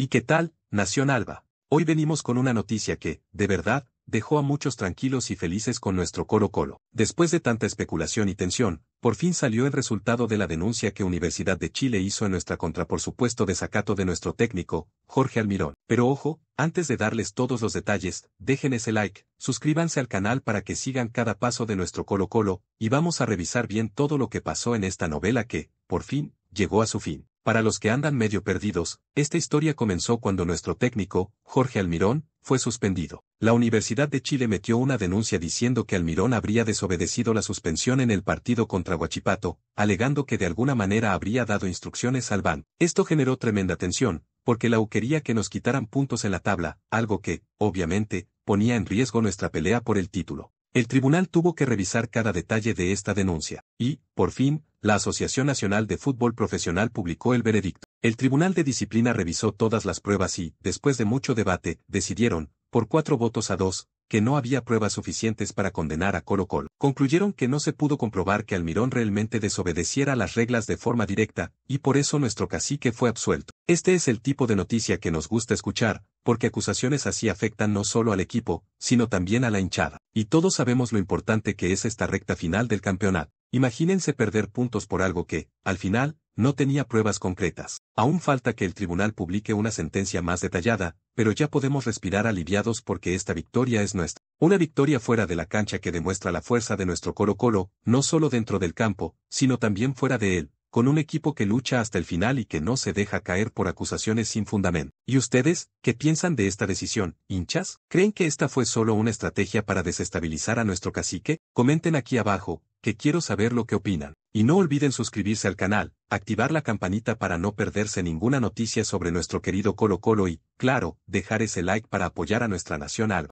¿Y qué tal, Nación Alba? Hoy venimos con una noticia que, de verdad, dejó a muchos tranquilos y felices con nuestro Colo Colo. Después de tanta especulación y tensión, por fin salió el resultado de la denuncia que Universidad de Chile hizo en nuestra contra por supuesto desacato de nuestro técnico, Jorge Almirón. Pero ojo, antes de darles todos los detalles, dejen ese like, suscríbanse al canal para que sigan cada paso de nuestro Colo Colo, y vamos a revisar bien todo lo que pasó en esta novela que, por fin, llegó a su fin. Para los que andan medio perdidos, esta historia comenzó cuando nuestro técnico, Jorge Almirón, fue suspendido. La Universidad de Chile metió una denuncia diciendo que Almirón habría desobedecido la suspensión en el partido contra Huachipato, alegando que de alguna manera habría dado instrucciones al BAN. Esto generó tremenda tensión, porque la U quería que nos quitaran puntos en la tabla, algo que, obviamente, ponía en riesgo nuestra pelea por el título. El tribunal tuvo que revisar cada detalle de esta denuncia, y, por fin, la Asociación Nacional de Fútbol Profesional publicó el veredicto. El Tribunal de Disciplina revisó todas las pruebas y, después de mucho debate, decidieron, por cuatro votos a dos, que no había pruebas suficientes para condenar a Colo Colo. Concluyeron que no se pudo comprobar que Almirón realmente desobedeciera las reglas de forma directa, y por eso nuestro cacique fue absuelto. Este es el tipo de noticia que nos gusta escuchar, porque acusaciones así afectan no solo al equipo, sino también a la hinchada. Y todos sabemos lo importante que es esta recta final del campeonato. Imagínense perder puntos por algo que, al final, no tenía pruebas concretas. Aún falta que el tribunal publique una sentencia más detallada, pero ya podemos respirar aliviados porque esta victoria es nuestra. Una victoria fuera de la cancha que demuestra la fuerza de nuestro Colo Colo, no solo dentro del campo, sino también fuera de él, con un equipo que lucha hasta el final y que no se deja caer por acusaciones sin fundamento. ¿Y ustedes, qué piensan de esta decisión, hinchas? ¿Creen que esta fue solo una estrategia para desestabilizar a nuestro cacique? Comenten aquí abajo, que quiero saber lo que opinan. Y no olviden suscribirse al canal, activar la campanita para no perderse ninguna noticia sobre nuestro querido Colo Colo y, claro, dejar ese like para apoyar a nuestra nación